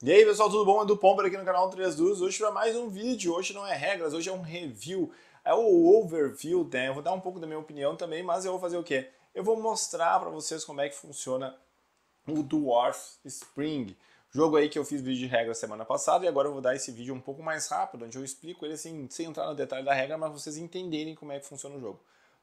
E aí pessoal, tudo bom? Edu do Pomper aqui no canal 3 Duas, hoje para mais um vídeo, hoje não é regras, hoje é um review, é o overview, né? Eu vou dar um pouco da minha opinião também, mas eu vou fazer o quê? Eu vou mostrar para vocês como é que funciona o Dwarf Spring, jogo aí que eu fiz vídeo de regra semana passada e agora eu vou dar esse vídeo um pouco mais rápido, onde eu explico ele assim, sem entrar no detalhe da regra, mas vocês entenderem como é que funciona o jogo.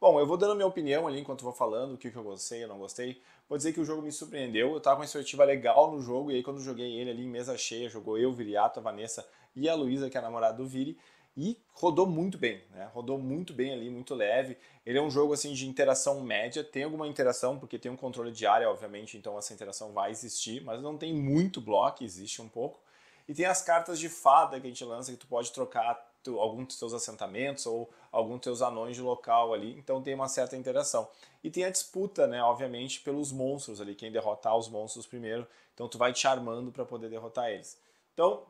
Bom, eu vou dando minha opinião ali enquanto vou falando, o que, eu gostei, eu não gostei. Vou dizer que o jogo me surpreendeu, eu tava com uma expectativa legal no jogo, e aí quando joguei ele ali em mesa cheia, jogou eu, Viriato, a Vanessa e a Luísa, que é a namorada do Viri, e rodou muito bem, né? Rodou muito bem ali, muito leve. Ele é um jogo assim de interação média, tem alguma interação porque tem um controle de área, obviamente, então essa interação vai existir, mas não tem muito bloco, existe um pouco. E tem as cartas de fada que a gente lança que tu pode trocar alguns algum dos teus assentamentos ou algum dos teus anões de local ali, então tem uma certa interação. E tem a disputa, né, obviamente, pelos monstros ali, quem derrotar os monstros primeiro, então tu vai te armando para poder derrotar eles. Então,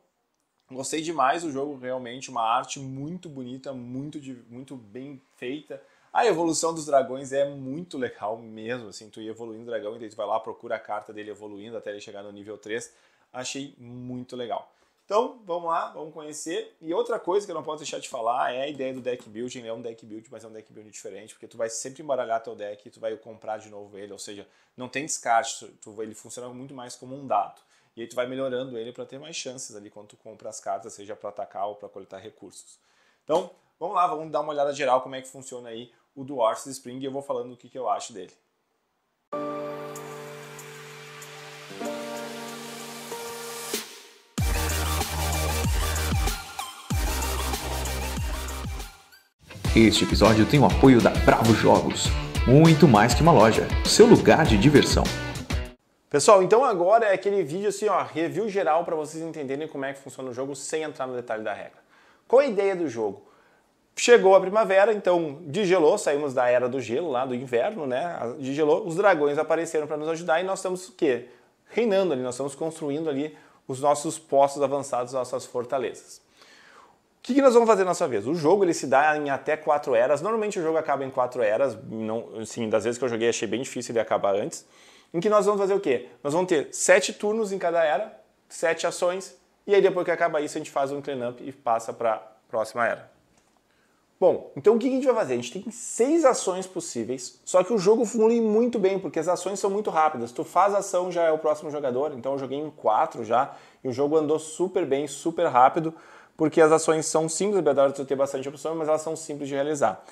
gostei demais do jogo, realmente, uma arte muito bonita, muito, muito bem feita, a evolução dos dragões é muito legal mesmo, assim, tu ir evoluindo o dragão e daí tu vai lá, procura a carta dele evoluindo até ele chegar no nível 3. Achei muito legal. Então, vamos lá, vamos conhecer. E outra coisa que eu não posso deixar de falar é a ideia do deck building. Né? É um deck build, mas é um deck building diferente, porque tu vai sempre embaralhar teu deck e tu vai comprar de novo ele, ou seja, não tem descarte, tu, ele funciona muito mais como um dado. E aí tu vai melhorando ele para ter mais chances ali quando tu compra as cartas, seja para atacar ou para coletar recursos. Então, vamos lá, vamos dar uma olhada geral como é que funciona aí o Dwarf Spring e eu vou falando o que, que eu acho dele. Música Este episódio tem o apoio da Bravo Jogos, muito mais que uma loja, seu lugar de diversão. Pessoal, então agora é aquele vídeo assim, ó, review geral para vocês entenderem como é que funciona o jogo sem entrar no detalhe da regra. Qual a ideia do jogo? Chegou a primavera, então digelou, saímos da era do gelo, lá do inverno, né? Digelou, os dragões apareceram para nos ajudar e nós estamos o quê? Reinando ali, nós estamos construindo ali os nossos postos avançados, nossas fortalezas. O que nós vamos fazer sua vez? O jogo ele se dá em até 4 eras. Normalmente o jogo acaba em 4 eras. Não, assim, das vezes que eu joguei achei bem difícil ele acabar antes. Em que nós vamos fazer o quê? Nós vamos ter 7 turnos em cada era, 7 ações, e aí depois que acaba isso a gente faz um clean up e passa para a próxima era. Bom, então o que a gente vai fazer? A gente tem seis ações possíveis, só que o jogo flui muito bem, porque as ações são muito rápidas. Tu faz a ação, já é o próximo jogador, então eu joguei em quatro já, e o jogo andou super bem, super rápido porque as ações são simples, apesar de ter bastante opção, mas elas são simples de realizar.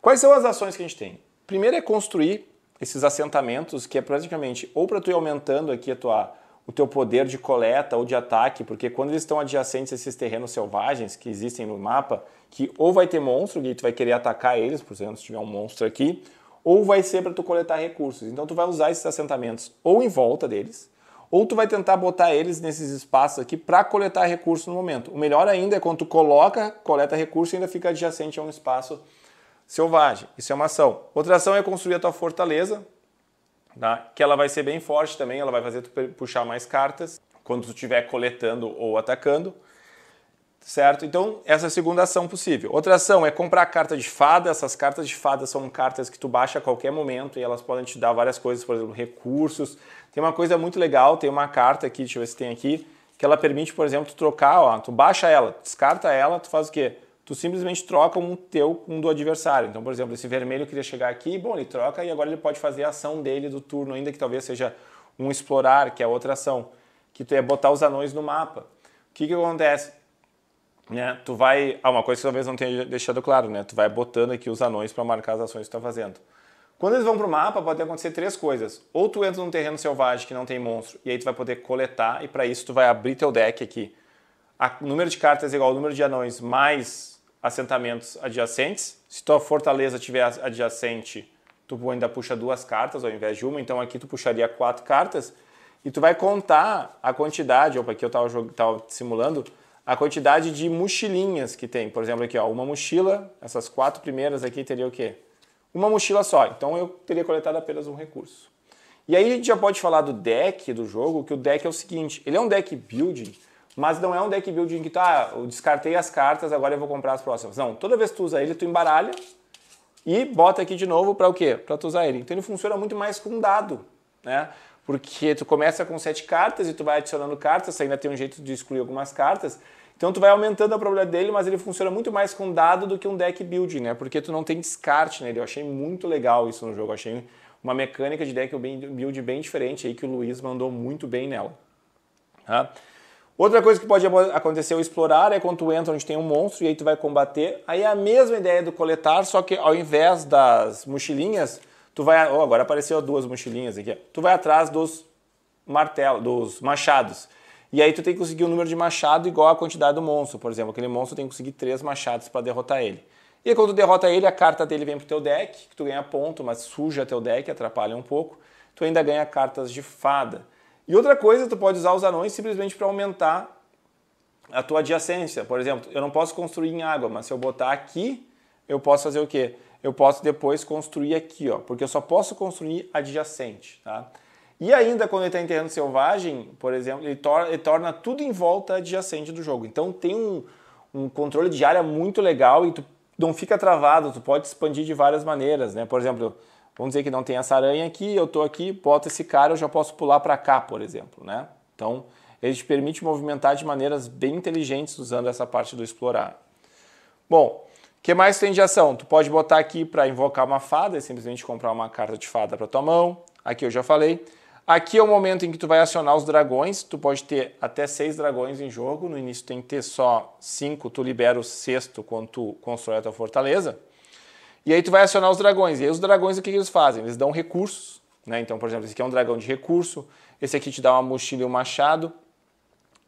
Quais são as ações que a gente tem? Primeiro é construir esses assentamentos, que é praticamente ou para tu ir aumentando aqui a tua, o teu poder de coleta ou de ataque, porque quando eles estão adjacentes a esses terrenos selvagens que existem no mapa, que ou vai ter monstro e tu vai querer atacar eles, por exemplo, se tiver um monstro aqui, ou vai ser para tu coletar recursos. Então tu vai usar esses assentamentos ou em volta deles, ou tu vai tentar botar eles nesses espaços aqui para coletar recurso no momento. O melhor ainda é quando tu coloca, coleta recurso e ainda fica adjacente a um espaço selvagem. Isso é uma ação. Outra ação é construir a tua fortaleza, tá? que ela vai ser bem forte também, ela vai fazer tu puxar mais cartas quando tu estiver coletando ou atacando certo? Então, essa é a segunda ação possível. Outra ação é comprar carta de fada. Essas cartas de fada são cartas que tu baixa a qualquer momento e elas podem te dar várias coisas, por exemplo, recursos. Tem uma coisa muito legal, tem uma carta aqui, deixa eu ver se tem aqui, que ela permite, por exemplo, tu trocar, ó, tu baixa ela, descarta ela, tu faz o quê? Tu simplesmente troca um teu com um do adversário. Então, por exemplo, esse vermelho queria chegar aqui, bom, ele troca e agora ele pode fazer a ação dele do turno, ainda que talvez seja um explorar, que é outra ação, que tu é botar os anões no mapa. O que, que acontece? né, tu vai. Ah, uma coisa que talvez não tenha deixado claro, né? Tu vai botando aqui os anões para marcar as ações que tu está fazendo. Quando eles vão para o mapa, pode acontecer três coisas. Ou tu entra num terreno selvagem que não tem monstro, e aí tu vai poder coletar, e para isso tu vai abrir teu deck aqui. O número de cartas é igual ao número de anões mais assentamentos adjacentes. Se tua fortaleza tiver adjacente, tu ainda puxa duas cartas ao invés de uma, então aqui tu puxaria quatro cartas. E tu vai contar a quantidade, opa, aqui eu estava simulando, a quantidade de mochilinhas que tem. Por exemplo, aqui, ó, uma mochila, essas quatro primeiras aqui teria o quê? Uma mochila só. Então eu teria coletado apenas um recurso. E aí a gente já pode falar do deck do jogo, que o deck é o seguinte, ele é um deck building, mas não é um deck building que tá, eu descartei as cartas, agora eu vou comprar as próximas. Não, toda vez que tu usa ele, tu embaralha e bota aqui de novo para o quê? Para tu usar ele. Então ele funciona muito mais com dado, né? porque tu começa com sete cartas e tu vai adicionando cartas, ainda tem um jeito de excluir algumas cartas. Então tu vai aumentando a probabilidade dele, mas ele funciona muito mais com dado do que um deck building, né? Porque tu não tem descarte nele. Eu achei muito legal isso no jogo. Eu achei uma mecânica de deck build bem diferente aí que o Luiz mandou muito bem nela. Tá? Outra coisa que pode acontecer ao explorar é quando tu entra onde tem um monstro e aí tu vai combater. Aí é a mesma ideia do coletar, só que ao invés das mochilinhas, Tu vai, oh, agora apareceu duas mochilinhas aqui. Tu vai atrás dos martelos, dos machados. E aí tu tem que conseguir o um número de machado igual à quantidade do monstro, por exemplo. Aquele monstro tem que conseguir três machados para derrotar ele. E aí, quando tu derrota ele, a carta dele vem pro teu deck, que tu ganha ponto, mas suja teu deck, atrapalha um pouco. Tu ainda ganha cartas de fada. E outra coisa, tu pode usar os anões simplesmente para aumentar a tua adjacência. Por exemplo, eu não posso construir em água, mas se eu botar aqui, eu posso fazer o quê? eu posso depois construir aqui, ó, porque eu só posso construir adjacente. Tá? E ainda quando ele está em terreno selvagem, por exemplo, ele, tor ele, torna tudo em volta adjacente do jogo. Então tem um, um, controle de área muito legal e tu não fica travado, tu pode expandir de várias maneiras. Né? Por exemplo, vamos dizer que não tem essa aranha aqui, eu estou aqui, boto esse cara, eu já posso pular para cá, por exemplo. Né? Então ele te permite movimentar de maneiras bem inteligentes usando essa parte do explorar. Bom, o que mais tem de ação? Tu pode botar aqui para invocar uma fada, e simplesmente comprar uma carta de fada para tua mão. Aqui eu já falei. Aqui é o momento em que tu vai acionar os dragões. Tu pode ter até seis dragões em jogo. No início tem que ter só cinco. Tu libera o sexto quando tu constrói a tua fortaleza. E aí tu vai acionar os dragões. E aí os dragões, o que, que eles fazem? Eles dão recursos. Né? Então, por exemplo, esse aqui é um dragão de recurso. Esse aqui te dá uma mochila e um machado,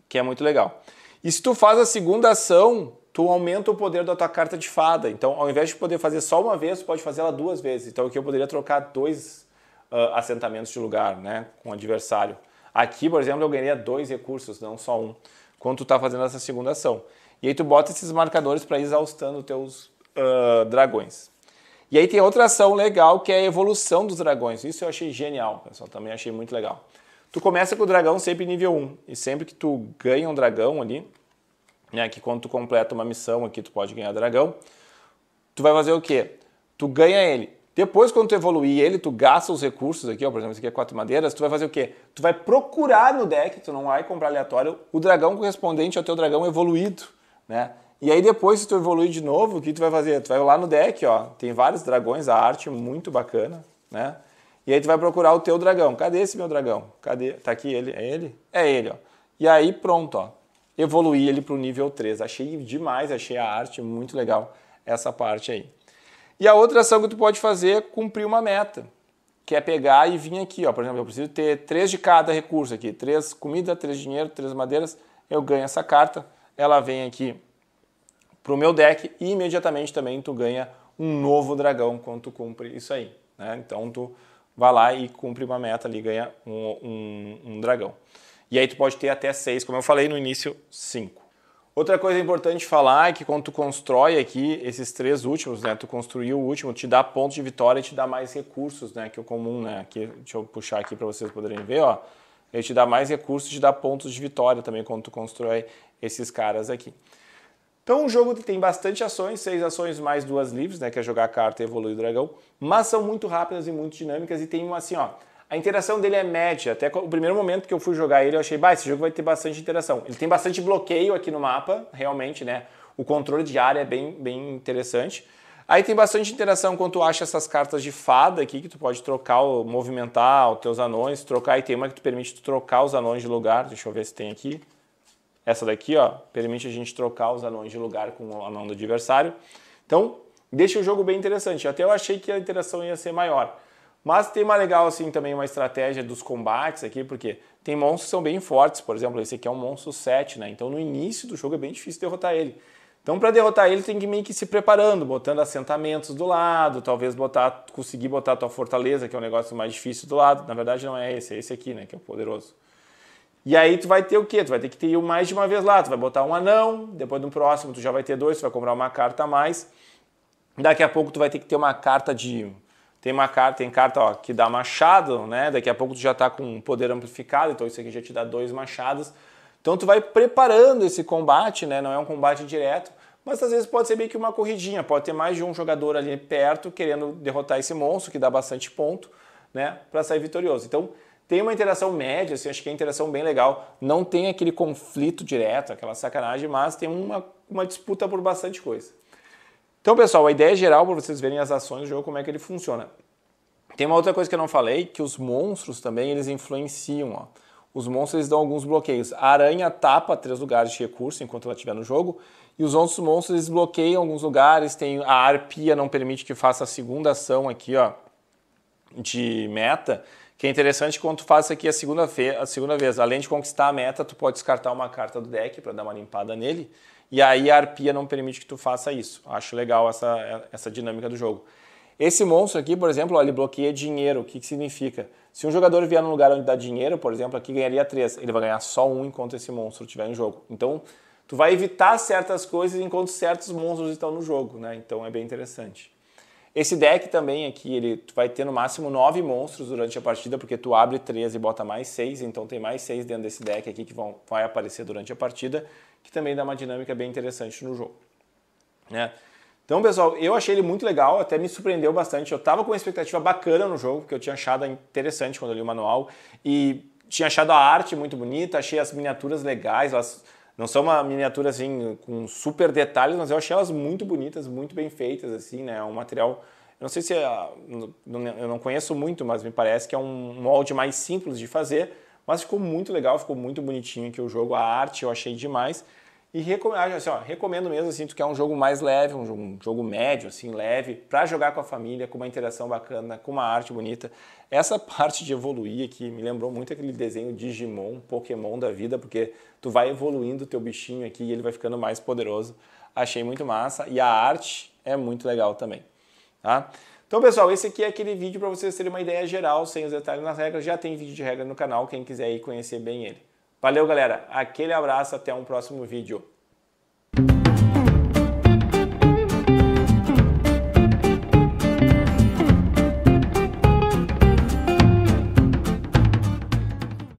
que é muito legal. E se tu faz a segunda ação, tu aumenta o poder da tua carta de fada. Então, ao invés de poder fazer só uma vez, tu pode fazer ela duas vezes. Então, aqui eu poderia trocar dois uh, assentamentos de lugar né, com o adversário. Aqui, por exemplo, eu ganharia dois recursos, não só um, quando tu está fazendo essa segunda ação. E aí tu bota esses marcadores para ir exaustando teus uh, dragões. E aí tem outra ação legal que é a evolução dos dragões. Isso eu achei genial, pessoal. Também achei muito legal. Tu começa com o dragão sempre nível 1. E sempre que tu ganha um dragão ali, né, que quando tu completa uma missão aqui, tu pode ganhar dragão, tu vai fazer o quê? Tu ganha ele. Depois, quando tu evoluir ele, tu gasta os recursos aqui, ó, por exemplo, esse aqui é quatro madeiras, tu vai fazer o quê? Tu vai procurar no deck, tu não vai comprar aleatório, o dragão correspondente ao teu dragão evoluído, né? E aí depois, se tu evoluir de novo, o que tu vai fazer? Tu vai lá no deck, ó, tem vários dragões, a arte é muito bacana, né? E aí tu vai procurar o teu dragão. Cadê esse meu dragão? Cadê? Tá aqui ele? É ele? É ele, ó. E aí pronto, ó evoluir ele para o nível 3. Achei demais, achei a arte muito legal essa parte aí. E a outra ação que tu pode fazer é cumprir uma meta, que é pegar e vir aqui, ó, por exemplo, eu preciso ter três de cada recurso aqui, três comida, três dinheiro, três madeiras, eu ganho essa carta, ela vem aqui para o meu deck e imediatamente também tu ganha um novo dragão quando tu cumpre isso aí. Né? Então tu vai lá e cumpre uma meta ali, ganha um, um, um dragão. E aí tu pode ter até seis, como eu falei no início, cinco. Outra coisa importante falar é que quando tu constrói aqui esses três últimos, né? Tu construiu o último, te dá ponto de vitória e te dá mais recursos, né? Que é o comum, né? Aqui, deixa eu puxar aqui para vocês poderem ver, ó. Ele te dá mais recursos, te dá pontos de vitória também quando tu constrói esses caras aqui. Então um jogo que tem bastante ações, seis ações mais duas livres, né, que é jogar carta e evoluir o dragão, mas são muito rápidas e muito dinâmicas e tem uma assim, ó, a interação dele é média. Até o primeiro momento que eu fui jogar ele, eu achei, bah, esse jogo vai ter bastante interação. Ele tem bastante bloqueio aqui no mapa, realmente, né? O controle de área é bem, bem interessante. Aí tem bastante interação quando tu acha essas cartas de fada aqui, que tu pode trocar, movimentar os teus anões, trocar, e tem uma que tu permite tu trocar os anões de lugar. Deixa eu ver se tem aqui. Essa daqui, ó, permite a gente trocar os anões de lugar com o anão do adversário. Então, deixa o jogo bem interessante. Até eu achei que a interação ia ser maior. Mas tem uma legal assim também uma estratégia dos combates aqui, porque tem monstros que são bem fortes, por exemplo, esse aqui é um monstro 7, né? Então no início do jogo é bem difícil derrotar ele. Então para derrotar ele tem que meio que se preparando, botando assentamentos do lado, talvez botar, conseguir botar a tua fortaleza, que é um negócio mais difícil do lado. Na verdade não é esse, é esse aqui, né, que é o poderoso. E aí tu vai ter o quê? Tu vai ter que ter mais de uma vez lá, tu vai botar um anão, depois no próximo tu já vai ter dois, tu vai comprar uma carta a mais. Daqui a pouco tu vai ter que ter uma carta de tem uma carta, tem carta ó, que dá machado, né? Daqui a pouco tu já está com um poder amplificado, então isso aqui já te dá dois machados. Então tu vai preparando esse combate, né? Não é um combate direto, mas às vezes pode ser meio que uma corridinha, pode ter mais de um jogador ali perto querendo derrotar esse monstro que dá bastante ponto, né? Para sair vitorioso. Então tem uma interação média, assim, acho que é interação bem legal. Não tem aquele conflito direto, aquela sacanagem, mas tem uma, uma disputa por bastante coisa. Então, pessoal, a ideia geral para vocês verem as ações do jogo, como é que ele funciona. Tem uma outra coisa que eu não falei, que os monstros também eles influenciam. Ó. Os monstros eles dão alguns bloqueios. A aranha tapa três lugares de recurso enquanto ela estiver no jogo, e os outros monstros eles bloqueiam alguns lugares. Tem a arpia não permite que faça a segunda ação aqui, ó, de meta, que é interessante quando tu faz isso aqui a segunda, a segunda vez. Além de conquistar a meta, tu pode descartar uma carta do deck para dar uma limpada nele. E aí a arpia não permite que tu faça isso. Acho legal essa, essa dinâmica do jogo. Esse monstro aqui, por exemplo, ó, ele bloqueia dinheiro. O que, que significa? Se um jogador vier num lugar onde dá dinheiro, por exemplo, aqui ganharia três. Ele vai ganhar só um enquanto esse monstro estiver em jogo. Então, tu vai evitar certas coisas enquanto certos monstros estão no jogo, né? Então é bem interessante. Esse deck também aqui, ele tu vai ter no máximo nove monstros durante a partida, porque tu abre três e bota mais seis. então tem mais seis dentro desse deck aqui que vão vai aparecer durante a partida que também dá uma dinâmica bem interessante no jogo. Né? Então, pessoal, eu achei ele muito legal, até me surpreendeu bastante. Eu estava com uma expectativa bacana no jogo, porque eu tinha achado interessante quando eu li o manual e tinha achado a arte muito bonita, achei as miniaturas legais, elas não são uma miniatura assim com super detalhes, mas eu achei elas muito bonitas, muito bem feitas assim, né? É um material, não sei se é, eu não conheço muito, mas me parece que é um molde mais simples de fazer, mas ficou muito legal, ficou muito bonitinho aqui o jogo, a arte eu achei demais. E recomendo, ah, assim, ó, recomendo mesmo, assim, tu quer é um jogo mais leve, um jogo, um jogo médio, assim, leve, para jogar com a família, com uma interação bacana, com uma arte bonita. Essa parte de evoluir aqui me lembrou muito aquele desenho Digimon, Pokémon da vida, porque tu vai evoluindo o teu bichinho aqui e ele vai ficando mais poderoso. Achei muito massa e a arte é muito legal também, tá? Então, pessoal, esse aqui é aquele vídeo para vocês terem uma ideia geral, sem os detalhes nas regras. Já tem vídeo de regra no canal, quem quiser ir conhecer bem ele. Valeu, galera. Aquele abraço, até um próximo vídeo.